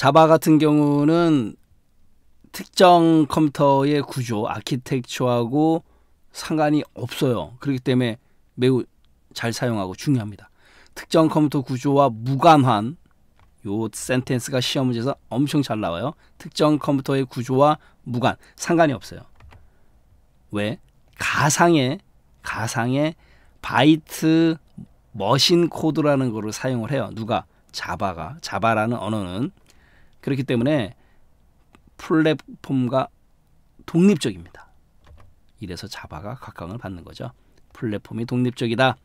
자바 같은 경우는 특정 컴퓨터의 구조, 아키텍처하고 상관이 없어요. 그렇기 때문에 매우 잘 사용하고 중요합니다. 특정 컴퓨터 구조와 무관한 요 센텐스가 시험 문제에서 엄청 잘 나와요. 특정 컴퓨터의 구조와 무관, 상관이 없어요. 왜? 가상의 가상의 바이트 머신 코드라는 거를 사용을 해요. 누가? 자바가. 자바라는 언어는 그렇기 때문에 플랫폼과 독립적입니다. 이래서 자바가 각광을 받는 거죠. 플랫폼이 독립적이다.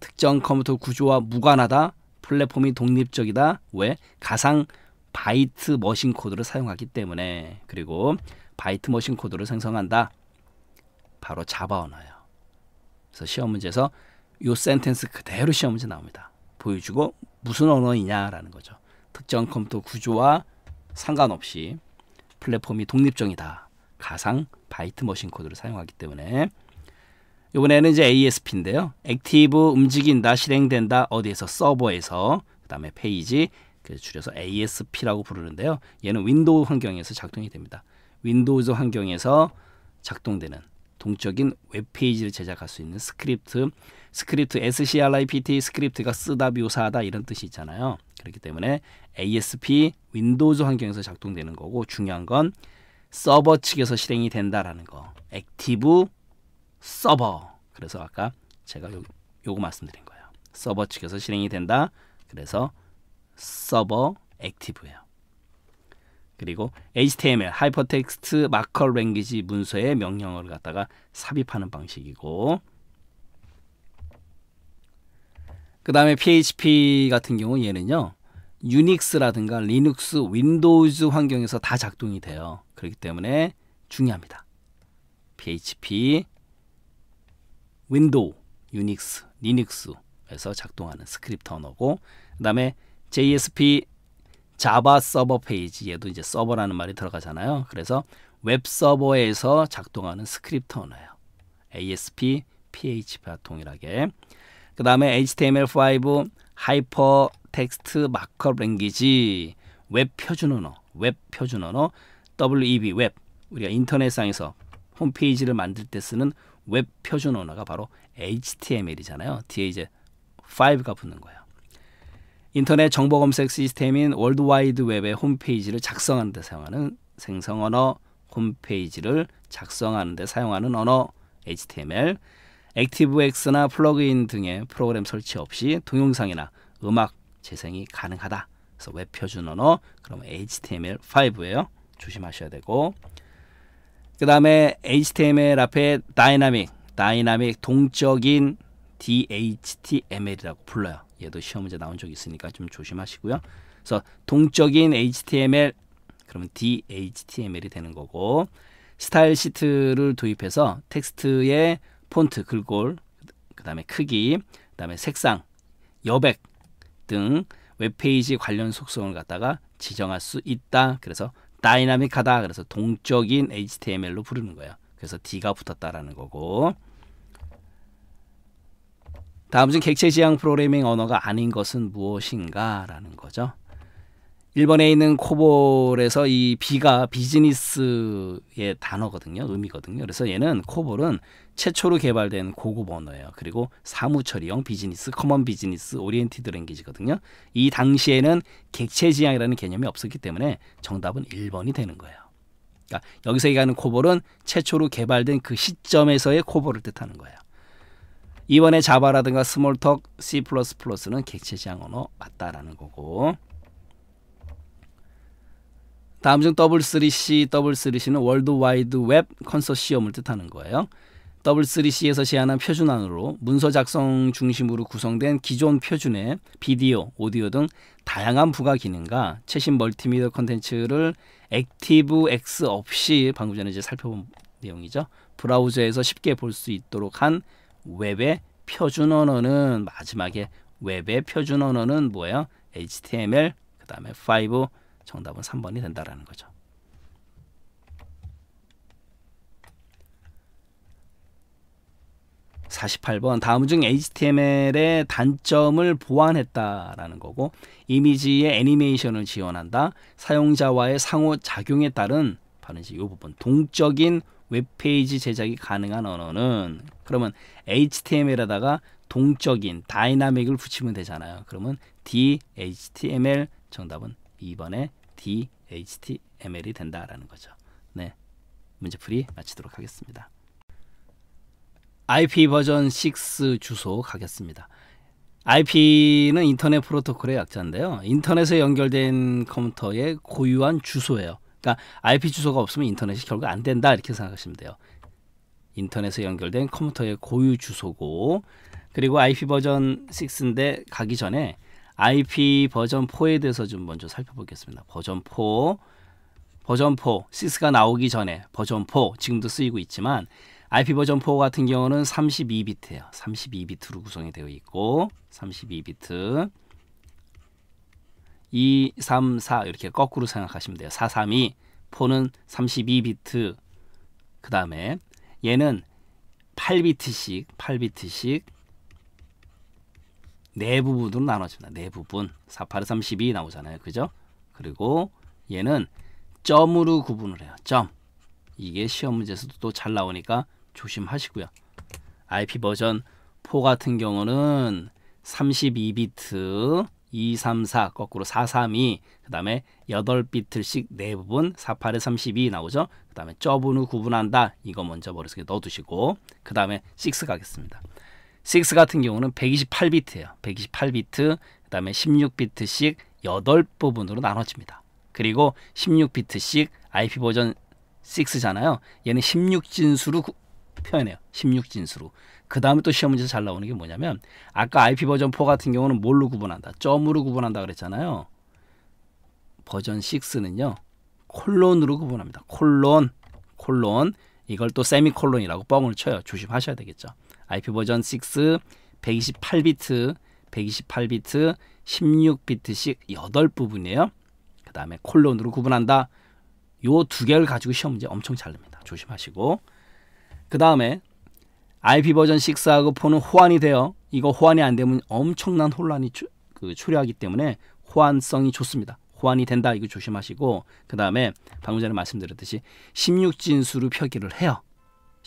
특정 컴퓨터 구조와 무관하다. 플랫폼이 독립적이다. 왜? 가상 바이트 머신 코드를 사용하기 때문에 그리고 바이트 머신 코드를 생성한다. 바로 자바 언어예요. 그래서 시험 문제에서 요 센텐스 그대로 시험 문제 나옵니다. 보여주고 무슨 언어이냐라는 거죠. 특정 컴퓨터 구조와 상관없이 플랫폼이 독립적이다. 가상 바이트 머신 코드를 사용하기 때문에 이번에는 이제 ASP인데요. 액티브 움직인다 실행된다 어디에서 서버에서 그다음에 페이지 그 줄여서 ASP라고 부르는데요. 얘는 윈도우 환경에서 작동이 됩니다. 윈도우즈 환경에서 작동되는 동적인 웹페이지를 제작할 수 있는 스크립트 스크립트 SCRIPT 스크립트가 쓰다 묘사하다 이런 뜻이 있잖아요. 그렇기 때문에 ASP 윈도우즈 환경에서 작동되는 거고 중요한 건 서버 측에서 실행이 된다라는 거. 액티브 서버. 그래서 아까 제가 요, 요거 말씀드린 거예요. 서버 측에서 실행이 된다. 그래서 서버 액티브예요. 그리고 HTML 하이퍼텍스트 마커 랭귀지 문서에 명령어를 갖다가 삽입하는 방식이고 그 다음에 PHP 같은 경우 얘는요 유닉스라든가 리눅스, 윈도우즈 환경에서 다 작동이 돼요. 그렇기 때문에 중요합니다. PHP, 윈도우, 유닉스, 리눅스에서 작동하는 스크립트 언어고 그 다음에 JSP 자바 서버 페이지 얘도 이제 서버라는 말이 들어가잖아요. 그래서 웹 서버에서 작동하는 스크립트 언어예요. ASP, PHP와 동일하게 그 다음에 HTML5 하이퍼 텍스트 마크업 랭귀지 웹 표준 언어, 웹 표준 언어 WEB 웹 우리가 인터넷상에서 홈페이지를 만들 때 쓰는 웹 표준 언어가 바로 HTML이잖아요. 뒤에 이제 5가 붙는 거예요. 인터넷 정보 검색 시스템인 월드와이드 웹의 홈페이지를 작성하는 데 사용하는 생성 언어, 홈페이지를 작성하는 데 사용하는 언어 HTML, 액티브엑스나 플러그인 등의 프로그램 설치 없이 동영상이나 음악, 재생이 가능하다. 그래서 웹 표준 언어 그럼 HTML5예요. 조심하셔야 되고 그 다음에 HTML 앞에 다이나믹 다이나믹 동적인 DHTML이라고 불러요. 얘도 시험 문제 나온 적이 있으니까 좀 조심하시고요. 그래서 동적인 HTML 그러면 DHTML이 되는 거고 스타일 시트를 도입해서 텍스트의 폰트, 글꼴, 그 다음에 크기, 그 다음에 색상, 여백 등 웹페이지 관련 속성을 갖다가 지정할 수 있다. 그래서 다이나믹하다. 그래서 동적인 HTML로 부르는 거예요. 그래서 D가 붙었다라는 거고 다음 중 객체 지향 프로그래밍 언어가 아닌 것은 무엇인가라는 거죠. 일본에 있는 코볼에서 이비가 비즈니스의 단어거든요. 의미거든요. 그래서 얘는 코볼은 최초로 개발된 고급 언어예요. 그리고 사무처리형 비즈니스, 커먼 비즈니스, 오리엔티드 랭귀지거든요. 이 당시에는 객체 지향이라는 개념이 없었기 때문에 정답은 1번이 되는 거예요. 그러니까 여기서 얘기하는 코볼은 최초로 개발된 그 시점에서의 코볼을 뜻하는 거예요. 이번에 자바라든가 스몰톡, C++는 객체 지향 언어 맞다라는 거고 다음 중 W3C, W3C는 월드 와이드 웹 컨소시엄을 뜻하는 거예요. W3C에서 제안한 표준안으로 문서 작성 중심으로 구성된 기존 표준의 비디오, 오디오 등 다양한 부가 기능과 최신 멀티미디어 컨텐츠를 액티브 X 없이 방금 전에 이제 살펴본 내용이죠. 브라우저에서 쉽게 볼 수 있도록 한 웹의 표준 언어는 마지막에 웹의 표준 언어는 뭐예요? HTML, 그 다음에 5, 정답은 3번이 된다라는 거죠. 4 8번 다음 중 HTML의 단점을 보완했다라는 거고 이미지의 애니메이션을 지원한다. 사용자와의 상호 작용에 따른 바로 이제 이 부분 동적인 웹페이지 제작이 가능한 언어는 그러면 HTML에다가 동적인 다이나믹을 붙이면 되잖아요. 그러면 DHTML 정답은 2번에 DHTML이 된다라는 거죠. 네, 문제풀이 마치도록 하겠습니다. IP 버전 6 주소 가겠습니다. IP는 인터넷 프로토콜의 약자인데요. 인터넷에 연결된 컴퓨터의 고유한 주소예요. 그러니까 IP 주소가 없으면 인터넷이 결국 안 된다 이렇게 생각하시면 돼요. 인터넷에 연결된 컴퓨터의 고유 주소고 그리고 IP 버전 6인데 가기 전에 IP 버전 4에 대해서 좀 먼저 살펴보겠습니다. 버전 4 버전 4 시스가 나오기 전에 버전 4 지금도 쓰이고 있지만 IP 버전 4 같은 경우는 32비트예요. 32비트로 구성이 되어 있고 32비트 2, 3, 4 이렇게 거꾸로 생각하시면 돼요. 4, 3, 2 4는 32비트 그 다음에 얘는 8비트씩 8비트씩 내부분으로 나눠집니다. 내부분. 4, 8, 3, 12 나오잖아요. 그죠? 그리고 얘는 점으로 구분을 해요. 점. 이게 시험 문제에서도 또 잘 나오니까 조심하시고요. IP 버전 4 같은 경우는 32비트 234 거꾸로 432 그다음에 8비트씩 내부분 48에 32 나오죠. 그다음에 점분을 구분한다. 이거 먼저 머릿속에 넣어 두시고 그다음에 6 가겠습니다. 6 같은 경우는 128비트예요. 128비트, 그다음에 16비트씩 8부분으로 나눠집니다. 그리고 16비트씩 IP 버전 6잖아요. 얘는 16진수로 표현해요. 16진수로. 그 다음에 또 시험 문제에서 잘 나오는 게 뭐냐면 아까 IP 버전 4 같은 경우는 뭘로 구분한다? 점으로 구분한다 그랬잖아요. 버전 6는요. 콜론으로 구분합니다. 콜론, 콜론. 이걸 또 세미콜론이라고 뻥을 쳐요. 조심하셔야 되겠죠. IP 버전 6 128비트, 128비트, 16비트씩 8부분이에요. 그 다음에 콜론으로 구분한다. 요 두 개를 가지고 시험 문제 엄청 잘 냅니다. 조심하시고. 그 다음에 IP 버전 6하고 4는 호환이 돼요. 이거 호환이 안 되면 엄청난 혼란이 추, 그 초래하기 때문에 호환성이 좋습니다. 호환이 된다 이거 조심하시고 그 다음에 방금 전에 말씀드렸듯이 16진수로 표기를 해요.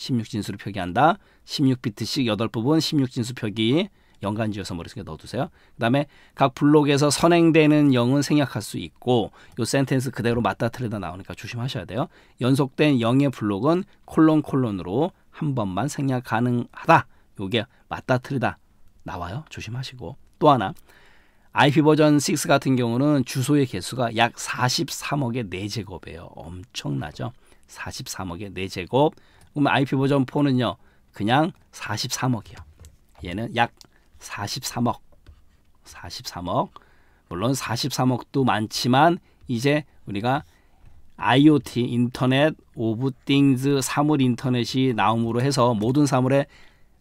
16진수를 표기한다. 16비트씩 8부분 16진수 표기 연간지어서 머릿속에 넣어두세요. 그 다음에 각 블록에서 선행되는 0은 생략할 수 있고 요 센텐스 그대로 맞다 틀리다 나오니까 조심하셔야 돼요. 연속된 0의 블록은 콜론 콜론으로 한 번만 생략 가능하다. 요게 맞다 틀리다 나와요. 조심하시고 또 하나 IP 버전 6 같은 경우는 주소의 개수가 약 43억의 4제곱이에요. 엄청나죠? 43억의 4제곱 그럼 IP 버전 4는요. 그냥 43억이요. 얘는 약 43억. 43억. 물론 43억도 많지만 이제 우리가 IoT 인터넷 오브 띵즈 사물 인터넷이 나옴으로 해서 모든 사물에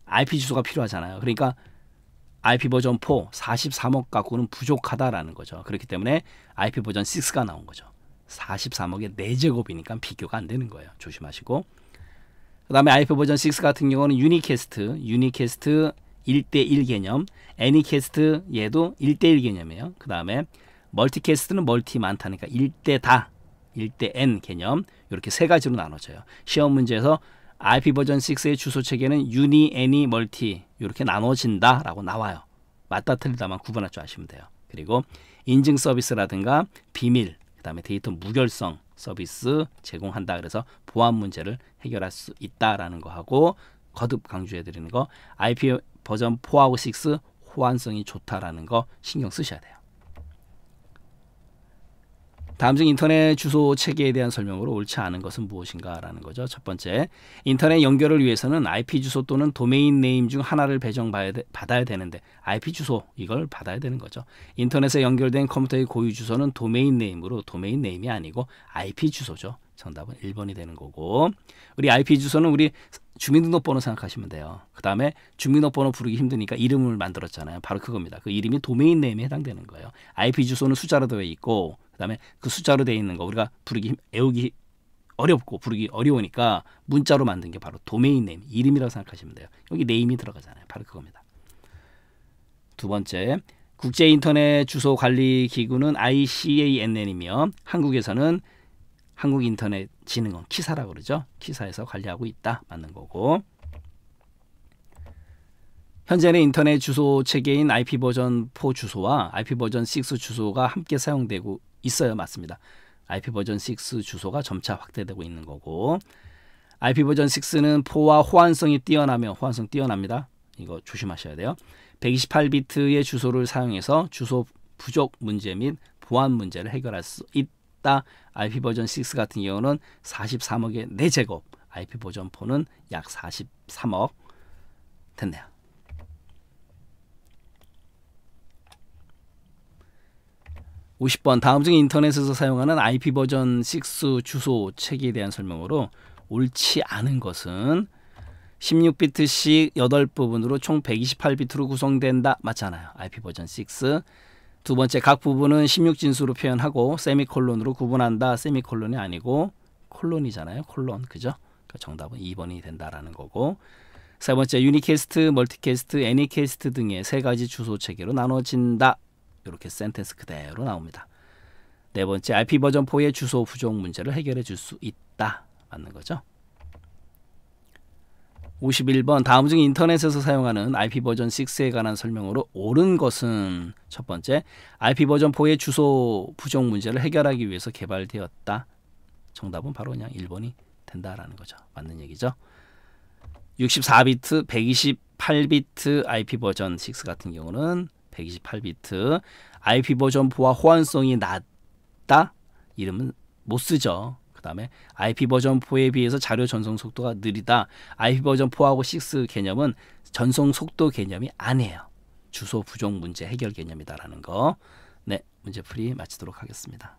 IP 주소가 필요하잖아요. 그러니까 IP 버전 4 43억 갖고는 부족하다라는 거죠. 그렇기 때문에 IP 버전 6가 나온 거죠. 43억의 4제곱이니까 비교가 안 되는 거예요. 조심하시고 그 다음에 IF 버전 6 같은 경우는 유니캐스트, 유니캐스트 1대1 개념, 애니캐스트 얘도 1대1 개념이에요. 그 다음에 멀티캐스트는 멀티 많다니까 1대 다, 1대 n 개념 이렇게 세 가지로 나눠져요. 시험 문제에서 IP 버전 6의 주소 체계는 유니, 애니, 멀티 이렇게 나눠진다라고 나와요. 맞다 틀리다만 구분할 줄 아시면 돼요. 그리고 인증 서비스라든가 비밀, 그 다음에 데이터 무결성 서비스 제공한다. 그래서 보안 문제를 해결할 수 있다라는 거 하고 거듭 강조해 드리는 거 IP 버전 4하고 6 호환성이 좋다라는 거 신경 쓰셔야 돼요. 다음 중 인터넷 주소 체계에 대한 설명으로 옳지 않은 것은 무엇인가라는 거죠. 첫 번째, 인터넷 연결을 위해서는 IP 주소 또는 도메인 네임 중 하나를 배정받아야 되는데 IP 주소 이걸 받아야 되는 거죠. 인터넷에 연결된 컴퓨터의 고유 주소는 도메인 네임으로 도메인 네임이 아니고 IP 주소죠. 정답은 1번이 되는 거고 우리 IP 주소는 우리 주민등록번호 생각하시면 돼요. 그 다음에 주민등록번호 부르기 힘드니까 이름을 만들었잖아요. 바로 그겁니다. 그 이름이 도메인 네임에 해당되는 거예요. IP 주소는 숫자로 되어 있고 그 다음에 그 숫자로 되어 있는 거 우리가 부르기 애우기 어렵고 부르기 어려우니까 문자로 만든 게 바로 도메인 네임 이름이라고 생각하시면 돼요. 여기 네임이 들어가잖아요. 바로 그겁니다. 두 번째 국제 인터넷 주소 관리 기구는 ICANN이며 한국에서는 한국 인터넷 지능은 키사라고 그러죠. 키사에서 관리하고 있다. 맞는 거고. 현재는 인터넷 주소 체계인 IP 버전 4 주소와 IP 버전 6 주소가 함께 사용되고 있어요. 맞습니다. IP 버전 6 주소가 점차 확대되고 있는 거고 IP 버전 6는 4와 호환성이 뛰어나며 호환성 뛰어납니다. 이거 조심하셔야 돼요. 128비트의 주소를 사용해서 주소 부족 문제 및 보안 문제를 해결할 수 있다. 있다. IP 버전 6 같은 경우는 43억의 4제곱, IP 버전 4는 약 43억 됐네요. 5 0번 다음 중 인터넷에서 사용하는 IP 버전 6 주소 체계에 대한 설명으로 옳지 않은 것은 16비트씩 8부분으로 총 128비트로 구성된다. 맞잖아요. IP 버전 6. 두 번째 각 부분은 16진수로 표현하고 세미콜론으로 구분한다. 세미콜론이 아니고 콜론이잖아요. 콜론. 그죠? 그러니까 정답은 2번이 된다라는 거고 세 번째 유니캐스트, 멀티캐스트, 애니캐스트 등의 세 가지 주소 체계로 나눠진다. 이렇게 센텐스 그대로 나옵니다. 네 번째 IP 버전 4의 주소 부족 문제를 해결해 줄 수 있다. 맞는 거죠? 51번 다음 중 인터넷에서 사용하는 IP 버전 6에 관한 설명으로 옳은 것은 첫 번째 IP 버전 4의 주소 부족 문제를 해결하기 위해서 개발되었다. 정답은 바로 그냥 1번이 된다라는 거죠. 맞는 얘기죠. 64비트, 128비트 IP 버전 6 같은 경우는 128비트 IP 버전 4와 호환성이 낮다. 이름은 못 쓰죠. 그 다음에 IP 버전 4에 비해서 자료 전송 속도가 느리다. IP 버전 4하고 6 개념은 전송 속도 개념이 아니에요. 주소 부족 문제 해결 개념이다라는 거. 네, 문제풀이 마치도록 하겠습니다.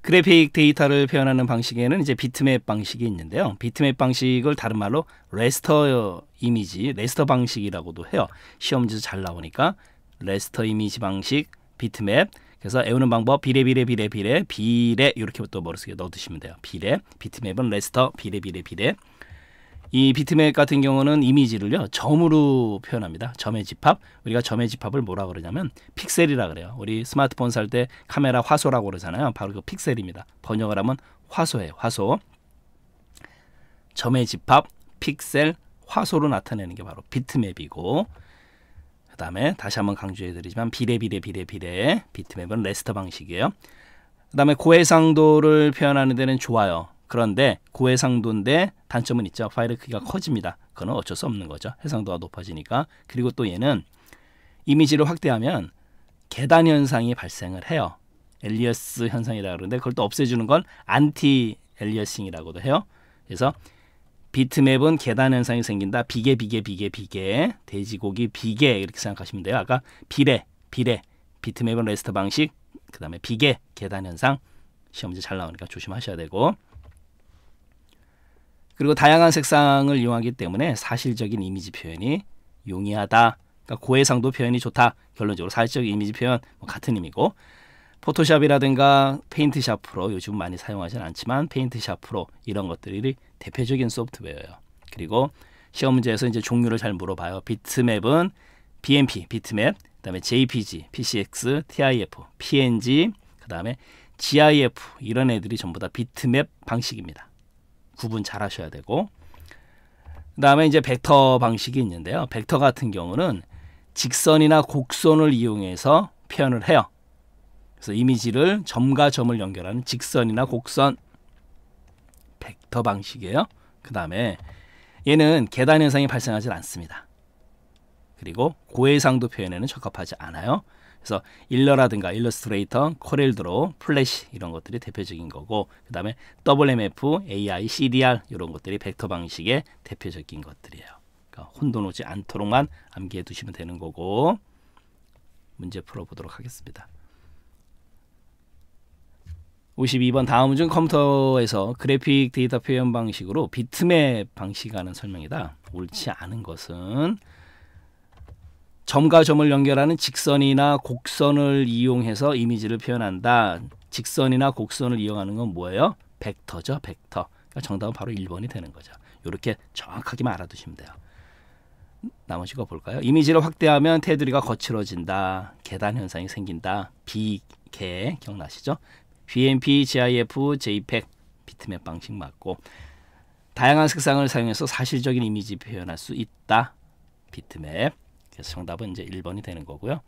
그래픽 데이터를 표현하는 방식에는 이제 비트맵 방식이 있는데요. 비트맵 방식을 다른 말로 레스터 이미지, 레스터 방식이라고도 해요. 시험지도 잘 나오니까 레스터 이미지 방식, 비트맵, 그래서 애우는 방법 비례 비례 비례 비례 비례 이렇게 또 머릿속에 넣어두시면 돼요. 비례 비트맵은 레스터 비례 비례 비례 이 비트맵 같은 경우는 이미지를요 점으로 표현합니다. 점의 집합 우리가 점의 집합을 뭐라 그러냐면 픽셀이라 그래요. 우리 스마트폰 살 때 카메라 화소라고 그러잖아요. 바로 그 픽셀입니다. 번역을 하면 화소예요. 화소 점의 집합 픽셀 화소로 나타내는 게 바로 비트맵이고 다음에 다시 한번 강조해드리지만 비례 비례 비례 비례 비트맵은 레스터 방식이에요. 그 다음에 고해상도를 표현하는 데는 좋아요. 그런데 고해상도인데 단점은 있죠. 파일의 크기가 커집니다. 그건 어쩔 수 없는 거죠. 해상도가 높아지니까. 그리고 또 얘는 이미지를 확대하면 계단 현상이 발생을 해요. 엘리어스 현상이라 고 그러는데 그걸 또 없애주는 건 안티 엘리어싱이라고도 해요. 그래서 비트맵은 계단 현상이 생긴다. 비계 비계 비계 비계 돼지고기 비계 이렇게 생각하시면 돼요. 아까 비례 비례 비트맵은 레스트 방식 그 다음에 비계 계단 현상 시험 지잘 나오니까 조심하셔야 되고 그리고 다양한 색상을 이용하기 때문에 사실적인 이미지 표현이 용이하다. 그러니까 고해상도 표현이 좋다. 결론적으로 사실적인 이미지 표현 뭐 같은 의미고 포토샵이라든가 페인트샵 프로 요즘 많이 사용하진 않지만 페인트샵 프로 이런 것들이 대표적인 소프트웨어예요. 그리고 시험 문제에서 이제 종류를 잘 물어봐요. 비트맵은 BMP, 비트맵, 그다음에 JPG, PCX, TIF, PNG, 그다음에 GIF 이런 애들이 전부 다 비트맵 방식입니다. 구분 잘 하셔야 되고 그다음에 이제 벡터 방식이 있는데요. 벡터 같은 경우는 직선이나 곡선을 이용해서 표현을 해요. 그래서 이미지를 점과 점을 연결하는 직선이나 곡선 벡터 방식이에요. 그 다음에 얘는 계단 현상이 발생하지 않습니다. 그리고 고해상도 표현에는 적합하지 않아요. 그래서 일러라든가 일러스트레이터, 코렐드로, 플래시 이런 것들이 대표적인 거고 그 다음에 WMF, AI, CDR 이런 것들이 벡터 방식의 대표적인 것들이에요. 그러니까 혼돈 오지 않도록만 암기해 두시면 되는 거고 문제 풀어보도록 하겠습니다. 52번 다음 중 컴퓨터에서 그래픽 데이터 표현 방식으로 비트맵 방식하는 설명이다. 옳지 않은 것은 점과 점을 연결하는 직선이나 곡선을 이용해서 이미지를 표현한다. 직선이나 곡선을 이용하는 건 뭐예요? 벡터죠. 벡터. 그러니까 정답은 바로 1번이 되는 거죠. 이렇게 정확하게만 알아두시면 돼요. 나머지 거 볼까요? 이미지를 확대하면 테두리가 거칠어진다. 계단 현상이 생긴다. 비계 기억나시죠? BMP, GIF, JPEG, 비트맵 방식 맞고 다양한 색상을 사용해서 사실적인 이미지 표현할 수 있다. 비트맵. 그래서 정답은 이제 1번이 되는 거고요.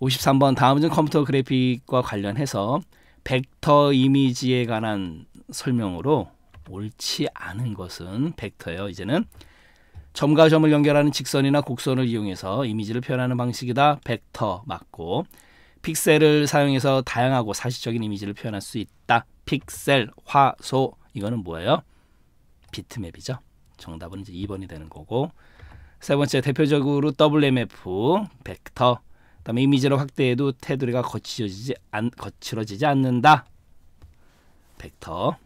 53번 다음 중 컴퓨터 그래픽과 관련해서 벡터 이미지에 관한 설명으로 옳지 않은 것은 벡터예요. 이제는 점과 점을 연결하는 직선이나 곡선을 이용해서 이미지를 표현하는 방식이다. 벡터 맞고 픽셀을 사용해서 다양하고 사실적인 이미지를 표현할 수 있다. 픽셀, 화소 이거는 뭐예요? 비트맵이죠. 정답은 이제 2번이 되는 거고 세 번째 대표적으로 WMF 벡터 그다음에 이미지를 확대해도 테두리가 거칠어지지 안 거칠어지지 않는다. 벡터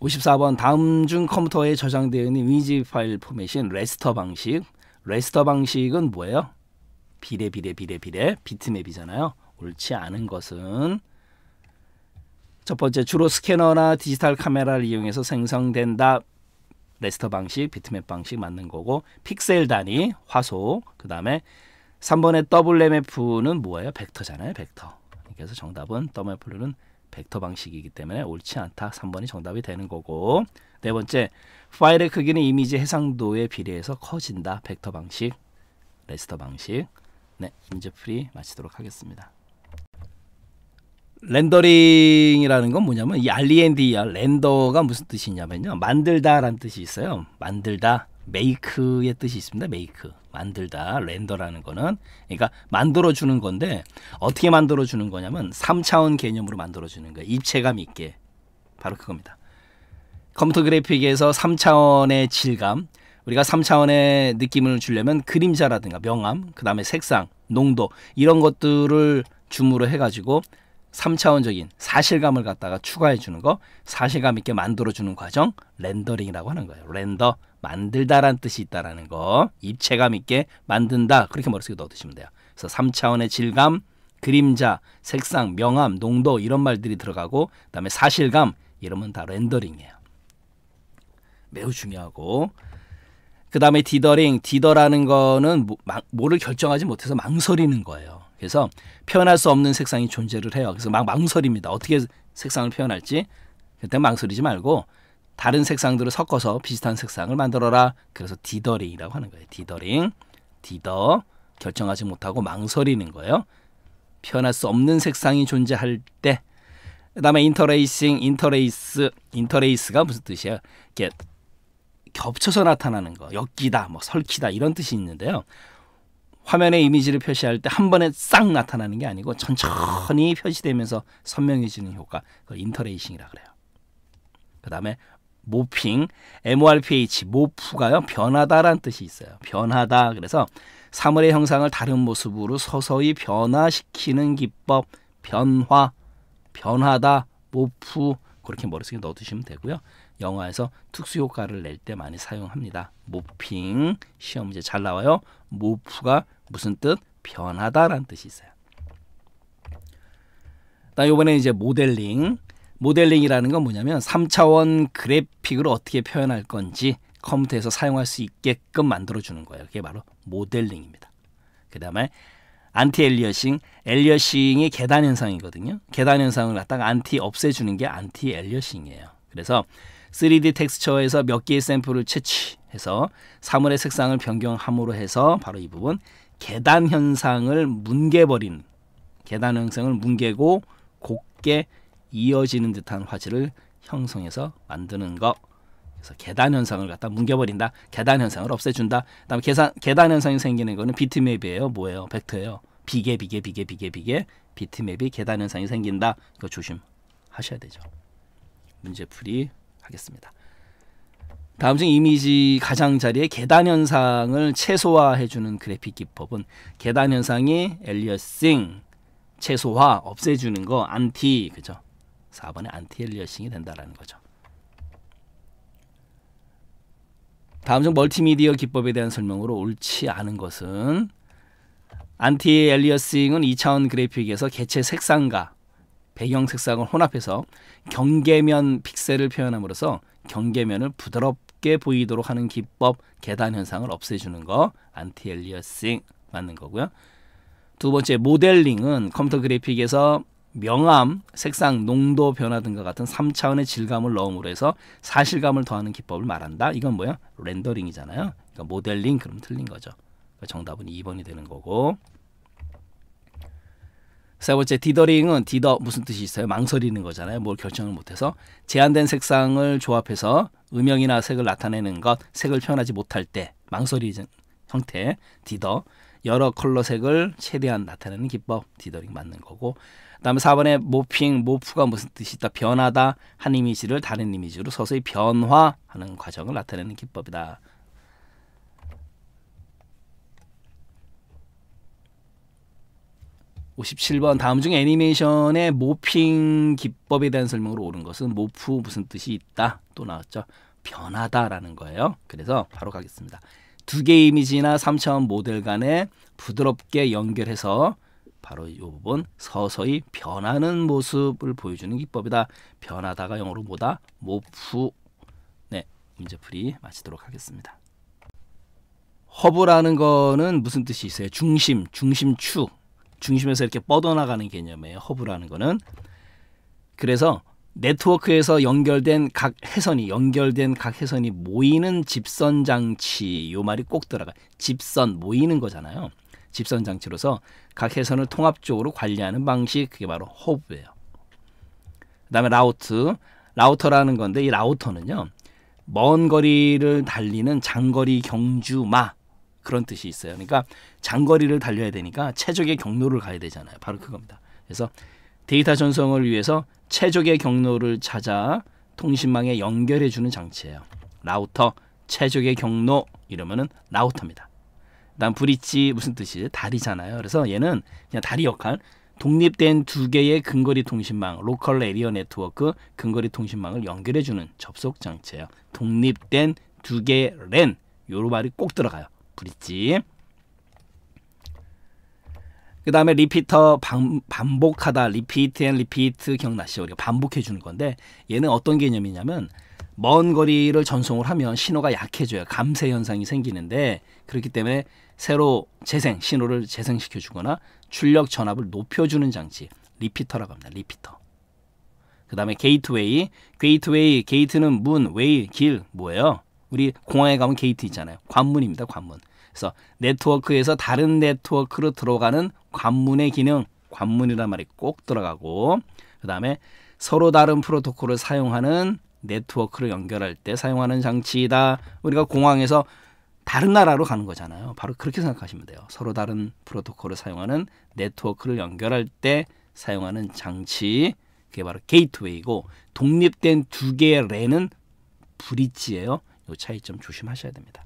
54번 다음 중 컴퓨터에 저장되어 있는 이미지 파일 포맷인 레스터 방식 레스터 방식은 뭐예요? 비례 비례 비례 비례 비트맵이잖아요. 옳지 않은 것은 첫 번째 주로 스캐너나 디지털 카메라를 이용해서 생성된다. 레스터 방식, 비트맵 방식 맞는 거고 픽셀 단위, 화소, 그 다음에 3번의 WMF는 뭐예요? 벡터잖아요. 벡터. 그래서 정답은 WMF는 벡터 방식이기 때문에 옳지 않다. 3번이 정답이 되는 거고 네 번째, 파일의 크기는 이미지 해상도에 비례해서 커진다. 벡터 방식, 레스터 방식 네, 문제 풀이 마치도록 하겠습니다. 렌더링이라는 건 뭐냐면 이 RENDR 렌더가 무슨 뜻이냐면요. 만들다라는 뜻이 있어요. 만들다. 메이크의 뜻이 있습니다. 메이크. 만들다. 렌더라는 거는 그러니까 만들어 주는 건데 어떻게 만들어 주는 거냐면 3차원 개념으로 만들어 주는 거예요. 입체감 있게. 바로 그겁니다. 컴퓨터 그래픽에서 3차원의 질감, 우리가 3차원의 느낌을 주려면 그림자라든가 명암, 그다음에 색상, 농도 이런 것들을 줌으로 해 가지고 3차원적인 사실감을 갖다가 추가해 주는 거, 사실감 있게 만들어 주는 과정 렌더링이라고 하는 거예요. 렌더 만들다란 뜻이 있다라는 거. 입체감 있게 만든다. 그렇게 머릿속에 넣어 두시면 돼요. 그래서 3차원의 질감, 그림자, 색상, 명암, 농도 이런 말들이 들어가고 그다음에 사실감 이러면 다 렌더링이에요. 매우 중요하고 그다음에 디더링, 디더라는 거는 뭐를 결정하지 못해서 망설이는 거예요. 그래서 표현할 수 없는 색상이 존재를 해요. 그래서 막 망설입니다. 어떻게 색상을 표현할지 그때 망설이지 말고 다른 색상들을 섞어서 비슷한 색상을 만들어라. 그래서 디더링이라고 하는 거예요. 디더링, 디더 결정하지 못하고 망설이는 거예요. 표현할 수 없는 색상이 존재할 때 그다음에 인터레이싱, 인터레이스, 인터레이스가 무슨 뜻이에요 겹쳐서 나타나는 거, 엮이다, 뭐 설키다 이런 뜻이 있는데요. 화면에 이미지를 표시할 때 한 번에 싹 나타나는 게 아니고 천천히 표시되면서 선명해지는 효과, 그 인터레이싱이라 그래요. 그 다음에 모핑, MORPH, 모프가요 변하다란 뜻이 있어요. 변하다 그래서 사물의 형상을 다른 모습으로 서서히 변화시키는 기법, 변화, 변하다, 모프 그렇게 머릿속에 넣어두시면 되고요. 영화에서 특수 효과를 낼 때 많이 사용합니다. 모핑 시험 문제 잘 나와요. 모프가 무슨 뜻? 변하다라는 뜻이 있어요. 나 요번에 이제 모델링 모델링이라는 건 뭐냐면 3차원 그래픽을 어떻게 표현할 건지 컴퓨터에서 사용할 수 있게끔 만들어 주는 거예요. 그게 바로 모델링입니다. 그다음에 안티 엘리어싱, 엘리어싱이 계단 현상이거든요. 계단 현상을 갖다가 안티 없애주는 게 안티 엘리어싱이에요. 그래서 3D 텍스처에서 몇 개의 샘플을 채취해서 사물의 색상을 변경함으로 해서 바로 이 부분 계단 현상을 뭉개버린 계단 형상을 뭉개고 곱게 이어지는 듯한 화질을 형성해서 만드는 것. 그래서 계단 현상을 갖다 뭉개버린다. 계단 현상을 없애준다. 그다음에 계산, 계단 현상이 생기는 거는 비트맵이에요. 뭐예요? 벡터예요. 비계 비계 비계 비계 비계 비트맵이 계단 현상이 생긴다. 이거 조심하셔야 되죠. 문제풀이 하겠습니다. 다음 중 이미지 가장자리의 계단 현상을 최소화해 주는 그래픽 기법은 계단 현상이 엘리어싱 최소화 없애주는 거 안티 그죠? 4번에 안티 엘리어싱이 된다라는 거죠. 다음 중 멀티미디어 기법에 대한 설명으로 옳지 않은 것은 안티 엘리어싱은 2차원 그래픽에서 개체 색상과 배경 색상을 혼합해서 경계면 픽셀을 표현함으로써 경계면을 부드럽게 보이도록 하는 기법 계단 현상을 없애주는 거 안티엘리어싱 맞는 거고요. 두 번째 모델링은 컴퓨터 그래픽에서 명암, 색상, 농도 변화 등과 같은 3차원의 질감을 넣음으로 해서 사실감을 더하는 기법을 말한다. 이건 뭐야? 렌더링이잖아요. 그러니까 모델링 그럼 틀린 거죠. 그러니까 정답은 2번이 되는 거고 세 번째 디더링은 디더 무슨 뜻이 있어요? 망설이는 거잖아요. 뭘 결정을 못해서 제한된 색상을 조합해서 음영이나 색을 나타내는 것, 색을 표현하지 못할 때 망설이는 형태 디더 여러 컬러 색을 최대한 나타내는 기법 디더링 맞는 거고 그다음에 4번에 모핑 모프가 무슨 뜻이 있다 변하다 한 이미지를 다른 이미지로 서서히 변화하는 과정을 나타내는 기법이다. 57번 다음 중 애니메이션의 모핑 기법에 대한 설명으로 옳은 것은 모프 무슨 뜻이 있다 또 나왔죠. 변하다라는 거예요. 그래서 바로 가겠습니다. 두개 이미지나 3차원 모델 간에 부드럽게 연결해서 바로 이 부분 서서히 변하는 모습을 보여주는 기법이다. 변하다가 영어로 뭐다? 모프. 네, 문제풀이 마치도록 하겠습니다. 허브라는 거는 무슨 뜻이 있어요? 중심, 중심축. 중심에서 이렇게 뻗어나가는 개념이에요. 허브라는 거는. 그래서 네트워크에서 연결된 각해선이 연결된 각해선이 모이는 집선 장치 요 말이 꼭 들어가. 집선 모이는 거잖아요. 집선 장치로서 각해선을 통합적으로 관리하는 방식 그게 바로 허브예요. 그다음에 라우트 라우터라는 건데 이 라우터는요 먼 거리를 달리는 장거리 경주마 그런 뜻이 있어요. 그러니까 장거리를 달려야 되니까 최적의 경로를 가야 되잖아요. 바로 그겁니다. 그래서 데이터 전송을 위해서 최적의 경로를 찾아 통신망에 연결해 주는 장치예요. 라우터 최적의 경로 이러면은 라우터입니다. 난 브릿지 무슨 뜻이지? 다리잖아요. 그래서 얘는 그냥 다리 역할. 독립된 두 개의 근거리 통신망, 로컬 에리어 네트워크 근거리 통신망을 연결해 주는 접속 장치예요. 독립된 두 개의 랜, 요로 말이 꼭 들어가요. 브릿지 그 다음에 리피터 반, 복하다 리피트 앤 리피트 기억나시죠? 우리가 반복해 주는 건데 얘는 어떤 개념이냐면 먼 거리를 전송을 하면 신호가 약해져요. 감세 현상이 생기는데 그렇기 때문에 새로 재생 신호를 재생시켜 주거나 출력 전압을 높여 주는 장치 리피터라고 합니다. 리피터. 그다음에 게이트웨이, 게이트웨이, 게이트는 문, 웨이, 길 뭐예요? 우리 공항에 가면 게이트 있잖아요. 관문입니다. 관문. 그래서 네트워크에서 다른 네트워크로 들어가는 관문의 기능, 관문이란 말이 꼭 들어가고 그 다음에 서로 다른 프로토콜을 사용하는 네트워크를 연결할 때 사용하는 장치이다. 우리가 공항에서 다른 나라로 가는 거잖아요. 바로 그렇게 생각하시면 돼요. 서로 다른 프로토콜을 사용하는 네트워크를 연결할 때 사용하는 장치. 그게 바로 게이트웨이고 독립된 두 개의 랜은 브릿지예요. 그 차이점 조심하셔야 됩니다.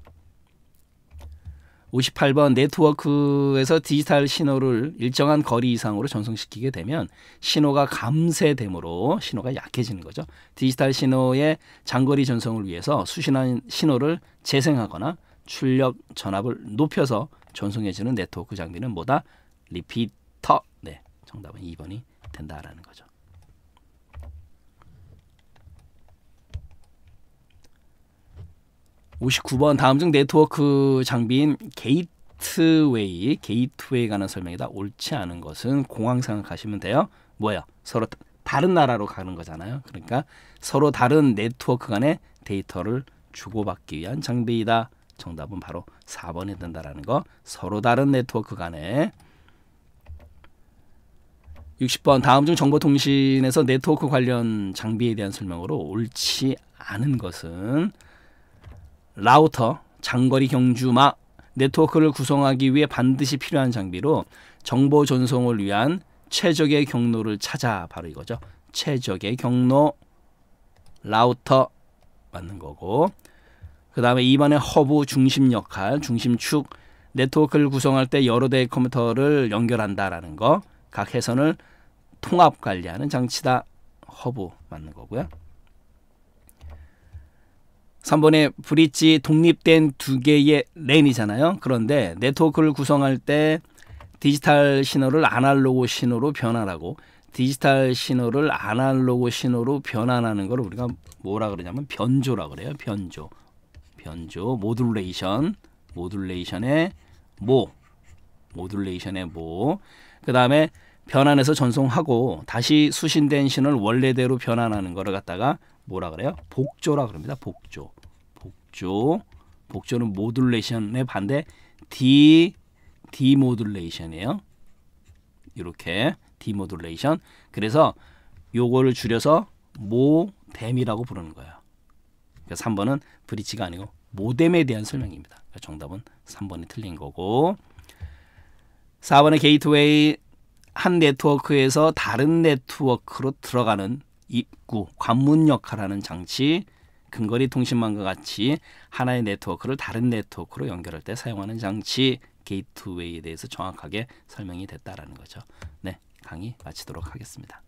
58번 네트워크에서 디지털 신호를 일정한 거리 이상으로 전송시키게 되면 신호가 감쇄되므로 신호가 약해지는 거죠. 디지털 신호의 장거리 전송을 위해서 수신한 신호를 재생하거나 출력 전압을 높여서 전송해주는 네트워크 장비는 뭐다? 리피터. 네, 정답은 2번이 된다라는 거죠. 59번 다음 중 네트워크 장비인 게이트웨이, 게이트웨이 관한 설명이다. 옳지 않은 것은 공항 생각하시면 돼요. 뭐야? 서로 다른 나라로 가는 거잖아요. 그러니까 서로 다른 네트워크 간의 데이터를 주고받기 위한 장비이다. 정답은 바로 4번이 된다라는 거. 서로 다른 네트워크 간에 60번 다음 중 정보통신에서 네트워크 관련 장비에 대한 설명으로 옳지 않은 것은 라우터, 장거리 경주마, 네트워크를 구성하기 위해 반드시 필요한 장비로 정보 전송을 위한 최적의 경로를 찾아 바로 이거죠. 최적의 경로 라우터 맞는 거고 그 다음에 2번에 허브 중심 역할 중심축 네트워크를 구성할 때 여러 대의 컴퓨터를 연결한다라는 거 각 회선을 통합 관리하는 장치다 허브 맞는 거고요. 3번에 브릿지 독립된 두 개의 랜이잖아요. 그런데 네트워크를 구성할 때 디지털 신호를 아날로그 신호로 변환하고 디지털 신호를 아날로그 신호로 변환하는 걸 우리가 뭐라 그러냐면 변조라 그래요. 변조. 변조 모듈레이션 모듈레이션의 모 모듈레이션의 모 그다음에 변환해서 전송하고 다시 수신된 신호를 원래대로 변환하는 거를 갖다가 뭐라 그래요? 복조라 그럽니다. 복조. 복조. 복조는 모듈레이션의 반대 디 디모듈레이션이에요. 이렇게 디모듈레이션. 그래서 요거를 줄여서 모뎀이라고 부르는 거예요. 그래서 3번은 브릿지가 아니고 모뎀에 대한 설명입니다. 그러니까 정답은 3번이 틀린 거고 4번의 게이트웨이 한 네트워크에서 다른 네트워크로 들어가는 입구, 관문 역할하는 장치 근거리 통신망과 같이 하나의 네트워크를 다른 네트워크로 연결할 때 사용하는 장치 게이트웨이에 대해서 정확하게 설명이 됐다라는 거죠. 네, 강의 마치도록 하겠습니다.